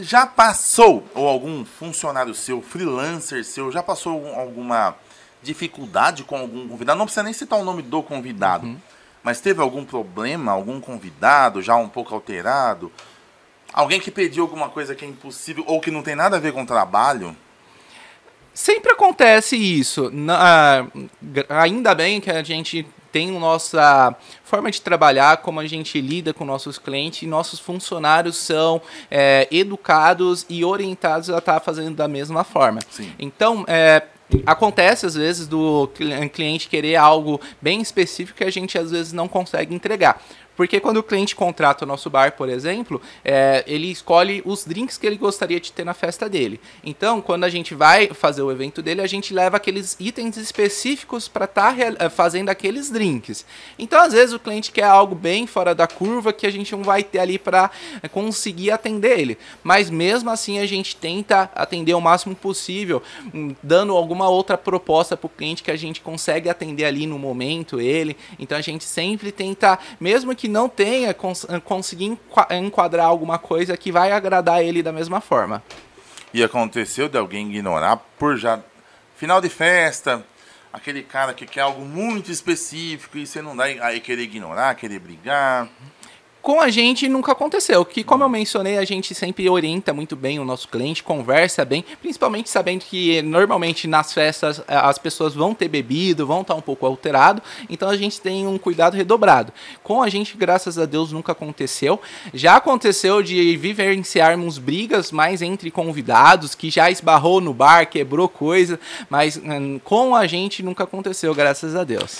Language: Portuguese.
Já passou, ou algum funcionário seu, freelancer seu, já passou alguma dificuldade com algum convidado? Não precisa nem citar o nome do convidado, uhum. mas teve algum problema, algum convidado já um pouco alterado? Alguém que pediu alguma coisa que é impossível ou que não tem nada a ver com o trabalho? Sempre acontece isso. Na, ah, ainda bem que a gente tem nossa forma de trabalhar, como a gente lida com nossos clientes, e nossos funcionários são é, educados e orientados a estar tá fazendo da mesma forma. Sim. Então, é, Acontece às vezes do cliente querer algo bem específico que a gente às vezes não consegue entregar. Porque quando o cliente contrata o nosso bar, por exemplo, é, ele escolhe os drinks que ele gostaria de ter na festa dele. Então, quando a gente vai fazer o evento dele, a gente leva aqueles itens específicos para estar tá eh, fazendo aqueles drinks. Então, às vezes, o cliente quer algo bem fora da curva que a gente não vai ter ali para eh, conseguir atender ele. Mas mesmo assim, a gente tenta atender o máximo possível, hum, dando alguma alguma outra proposta para o cliente que a gente consegue atender ali no momento ele. Então a gente sempre tenta, mesmo que não tenha, cons eh, conseguir eh, enquadrar alguma coisa que vai agradar ele da mesma forma. E aconteceu de alguém ignorar por já final de festa, aquele cara que quer algo muito específico e você não dá aí querer ignorar, querer brigar. Uhum com a gente nunca aconteceu. Que, como eu mencionei, a gente sempre orienta muito bem o nosso cliente, conversa bem, principalmente sabendo que normalmente nas festas eh, as pessoas vão ter bebido, vão estar um pouco alterado, então a gente tem um cuidado redobrado. Com a gente, graças a Deus, nunca aconteceu. Já aconteceu de vivenciarmos brigas mais entre convidados, que já esbarrou no bar, quebrou coisa, mas hum, com a gente nunca aconteceu, graças a Deus.